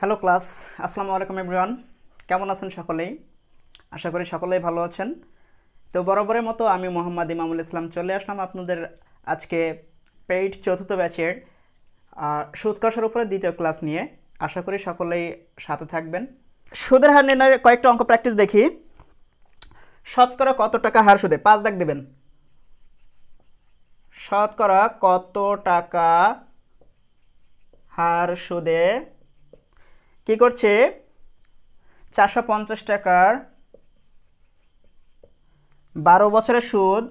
Hello class আসসালামু আলাইকুম everyone কেমন আছেন সকলেই আশা করি সকলেই ভালো আছেন তো বরাবরের মতো আমি মোহাম্মদ ইমামুল ইসলাম চলে আসলাম আপনাদের আজকে পেইড চতুর্থ ব্যাচের সুৎকর্ষের উপরে দ্বিতীয় ক্লাস নিয়ে আশা করি সকলেই সাথে থাকবেন সুদের হার নির্ণয়ের কয়েকটা অঙ্ক প্র্যাকটিস দেখি শতকরা কত টাকা হার সুদে পাঁচ দাগ দেবেন শতকরা কত টাকা হার সুদে কি করছে চারশো পঞ্চাশ টাকার বারো বছরের সুদ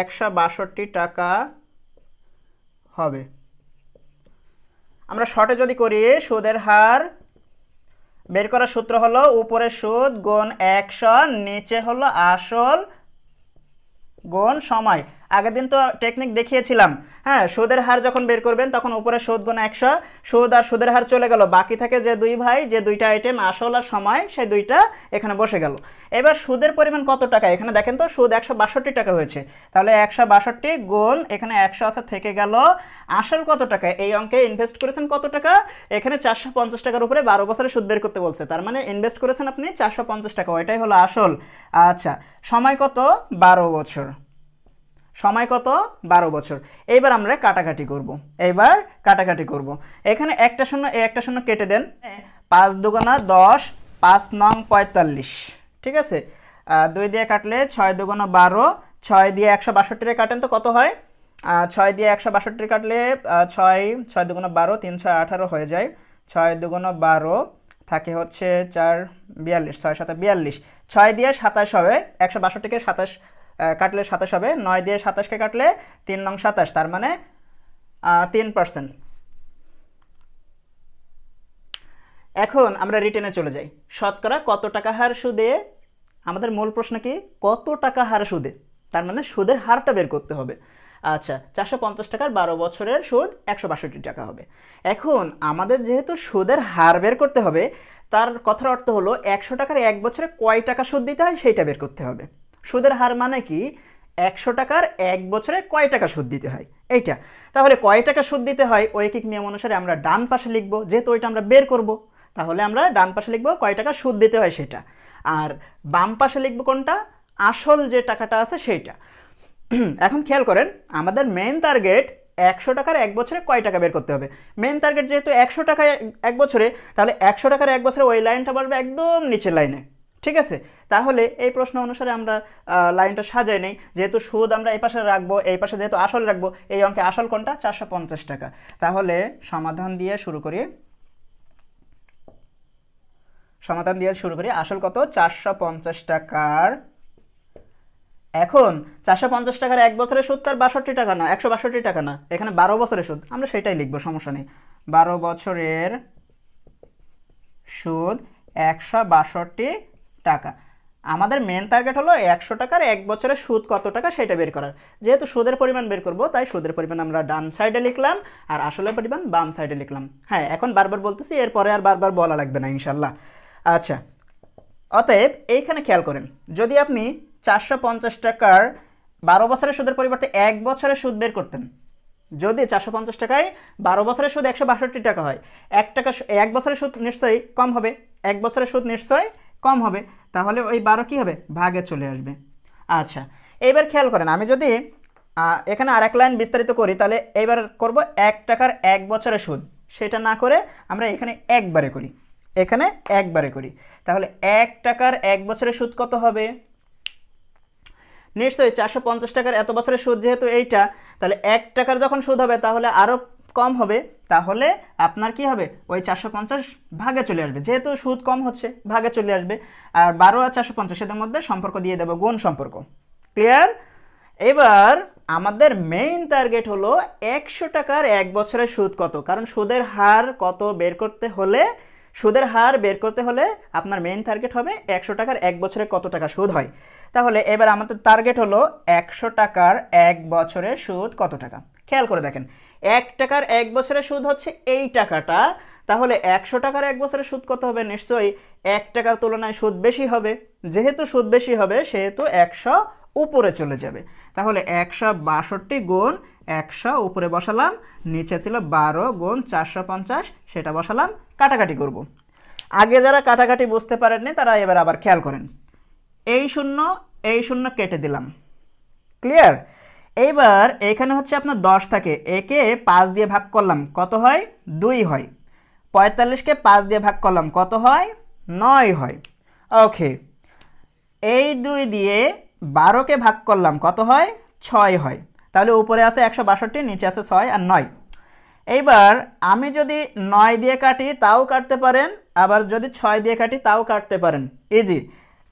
একশো বাষট্টি টাকা হবে আমরা শর্টে যদি করি সুদের হার বের করার সূত্র হলো উপরের সুদ গুণ একশো নিচে হলো আসল গুণ সময় আগের দিন তো টেকনিক দেখিয়েছিলাম হ্যাঁ সুদের হার যখন বের করবেন তখন উপরে সুদ গুণ একশো সুদ আর সুদের হার চলে গেল বাকি থাকে যে দুই ভাই যে দুইটা আইটেম আসল আর সময় সেই দুইটা এখানে বসে গেল এবার সুদের পরিমাণ কত টাকা এখানে দেখেন তো সুদ একশো বাষট্টি টাকা হয়েছে তাহলে একশো বাষট্টি গুণ এখানে একশো আছে থেকে গেল আসল কত টাকা এই অঙ্কে ইনভেস্ট করেছেন কত টাকা এখানে চারশো পঞ্চাশ টাকার উপরে বারো বছরে সুদ বের করতে বলছে তার মানে ইনভেস্ট করেছেন আপনি চারশো পঞ্চাশ টাকা ওইটাই হলো আসল আচ্ছা সময় কত বারো বছর সময় কত বারো বছর এইবার আমরা কাটাকাটি করব। এইবার কাটাকাটি করব। এখানে একটা শূন্য একটা শূন্য কেটে দেন পাঁচ দুগুণা দশ পাঁচ নং পঁয়তাল্লিশ ঠিক আছে দুই দিয়ে কাটলে ছয় দুগুণা বারো ছয় দিয়ে একশো বাষট্টিরে কাটেন তো কত হয় ছয় দিয়ে একশো বাষট্টি কাটলে ছয় ছয় দুগুণো বারো তিন ছয় আঠারো হয়ে যায় ছয় দুগুণো বারো থাকে হচ্ছে চার বিয়াল্লিশ ছয় সাথে বিয়াল্লিশ ছয় দিয়ে সাতাশ হবে একশো বাষট্টিকে সাতাশ কাটলে সাতাশ হবে নয় দিয়ে সাতাশকে কাটলে তিন নং সাতাশ তার মানে তিন পার্সেন্ট এখন আমরা রিটেনে চলে যাই শতকরা কত টাকা হার সুদে আমাদের মূল প্রশ্ন কি কত টাকা হার সুদে তার মানে সুদের হারটা বের করতে হবে আচ্ছা চারশো পঞ্চাশ টাকার বারো বছরের সুদ একশো বাষট্টি টাকা হবে এখন আমাদের যেহেতু সুদের হার বের করতে হবে তার কথার অর্থ হলো একশো টাকার এক বছরে কয় টাকা সুদ দিতে হয় সেইটা বের করতে হবে সুদের হার মানে কি একশো টাকার এক বছরে কয় টাকা সুদ দিতে হয় এইটা তাহলে কয় টাকা সুদ দিতে হয় কিক নিয়ম অনুসারে আমরা ডান পাশে লিখব যেহেতু ওইটা আমরা বের করব তাহলে আমরা ডান পাশে লিখব কয় টাকা সুদ দিতে হয় সেটা আর বাম পাশে লিখব কোনটা আসল যে টাকাটা আছে সেইটা এখন খেয়াল করেন আমাদের মেন টার্গেট একশো টাকার এক বছরে কয় টাকা বের করতে হবে মেন টার্গেট যেহেতু একশো টাকা এক বছরে তাহলে একশো টাকার এক বছরে ওই লাইনটা বাড়বে একদম নিচের লাইনে ঠিক আছে তাহলে এই প্রশ্ন অনুসারে আমরা লাইনটা সাজাই নেই যেহেতু সুদ আমরা এই পাশে রাখবো এই পাশে যেহেতু আসল রাখবো এই অঙ্কে আসল কোনটা চারশো টাকা তাহলে সমাধান দিয়ে শুরু করি সমাধান দিয়ে শুরু করি আসল কত চারশো টাকার এখন চারশো পঞ্চাশ টাকার এক বছরের সুদ তার বাষট্টি টাকা না একশো বাষট্টি টাকা না এখানে বারো বছরের সুদ আমরা সেটাই লিখবো সমস্যা নেই বারো বছরের সুদ একশো বাষট্টি টাকা আমাদের মেন টার্গেট হলো একশো টাকার এক বছরের সুদ কত টাকা সেটা বের করার যেহেতু সুদের পরিমাণ বের করব তাই সুদের পরিমাণ আমরা ডান সাইডে লিখলাম আর আসলে পরিমাণ বাম সাইডে লিখলাম হ্যাঁ এখন বারবার বলতেছি এরপরে আর বারবার বলা লাগবে না ইনশাল্লাহ আচ্ছা অতএব এইখানে খেয়াল করেন যদি আপনি চারশো পঞ্চাশ টাকার বারো বছরের সুদের পরিবর্তে এক বছরের সুদ বের করতেন যদি চারশো পঞ্চাশ টাকায় বারো বছরের সুদ একশো বাষট্টি টাকা হয় এক টাকা এক বছরের সুদ নিশ্চয়ই কম হবে এক বছরের সুদ নিশ্চয়ই কম হবে তাহলে ওই বারো কি হবে ভাগে চলে আসবে আচ্ছা এইবার খেয়াল করেন আমি যদি এখানে আর এক লাইন বিস্তারিত করি তাহলে এইবার করব এক টাকার এক বছরের সুদ সেটা না করে আমরা এখানে একবারে করি এখানে একবারে করি তাহলে এক টাকার এক বছরের সুদ কত হবে নিশ্চয়ই চারশো টাকার এত বছরের সুদ যেহেতু এইটা তাহলে এক টাকার যখন সুদ হবে তাহলে আরও কম হবে তাহলে আপনার কি হবে ওই চারশো পঞ্চাশ ভাগে চলে আসবে যেহেতু সুদ কম হচ্ছে ভাগে চলে আসবে আর বারো আর চারশো পঞ্চাশের মধ্যে সম্পর্ক দিয়ে দেবো গুণ সম্পর্ক ক্লিয়ার এবার আমাদের মেইন টার্গেট হলো একশো টাকার এক বছরের সুদ কত কারণ সুদের হার কত বের করতে হলে সুদের হার বের করতে হলে আপনার মেইন টার্গেট হবে একশো টাকার এক বছরে কত টাকা সুদ হয় তাহলে এবার আমাদের টার্গেট হলো একশো টাকার এক বছরে সুদ কত টাকা খেয়াল করে দেখেন এক টাকার এক বছরের সুদ হচ্ছে এই টাকাটা তাহলে একশো টাকার এক বছরের সুদ কত হবে নিশ্চয়ই এক টাকার তুলনায় সুদ বেশি হবে যেহেতু সুদ বেশি হবে সেহেতু একশো উপরে চলে যাবে তাহলে একশো বাষট্টি গুণ একশো উপরে বসালাম নিচে ছিল বারো গুণ চারশো পঞ্চাশ সেটা বসালাম কাটাকাটি করব। আগে যারা কাটাকাটি বুঝতে পারেননি তারা এবার আবার খেয়াল করেন এই শূন্য এই শূন্য কেটে দিলাম ক্লিয়ার এইবার এখানে হচ্ছে আপনার দশ থাকে একে পাঁচ দিয়ে ভাগ করলাম কত হয় দুই হয় পঁয়তাল্লিশকে পাঁচ দিয়ে ভাগ করলাম কত হয় নয় হয় ওকে এই দুই দিয়ে বারোকে ভাগ করলাম কত হয় ছয় হয় তাহলে উপরে আছে একশো বাষট্টি নিচে আছে ছয় আর নয় এইবার আমি যদি নয় দিয়ে কাটি তাও কাটতে পারেন আবার যদি ছয় দিয়ে কাটি তাও কাটতে পারেন ইজি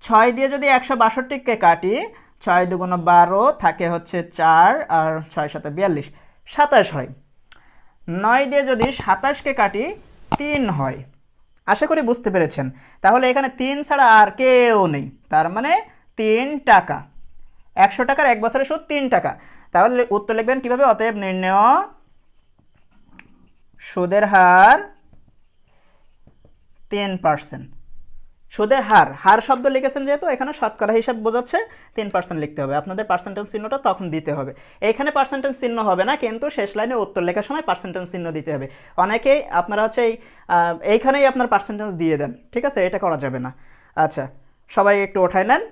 ছয় দিয়ে যদি একশো বাষট্টিকে কাটি ছয় দুগুণ বারো থাকে হচ্ছে চার আর ছয় সাথে বিয়াল্লিশ সাতাশ হয় নয় দিয়ে যদি সাতাশকে কাটি তিন হয় আশা করি বুঝতে পেরেছেন তাহলে এখানে তিন ছাড়া আর কেউ নেই তার মানে তিন টাকা একশো টাকার এক বছরের সুদ তিন টাকা তাহলে উত্তর লিখবেন কীভাবে অতএব নির্ণয় সুদের হার তিন পার্সেন্ট সুদের হার হার শব্দ লিখেছেন যেহেতু এখানে শতকরা হিসাব বোঝাচ্ছে তিন পার্সেন্ট লিখতে হবে আপনাদের পার্সেন্টেজ চিহ্নটা তখন দিতে হবে এখানে পার্সেন্টেজ চিহ্ন হবে না কিন্তু শেষ লাইনে উত্তর লেখার সময় পার্সেন্টেজ চিহ্ন দিতে হবে অনেকেই আপনারা হচ্ছে এই এইখানেই আপনার পার্সেন্টেজ দিয়ে দেন ঠিক আছে এটা করা যাবে না আচ্ছা সবাই একটু ওঠায় নেন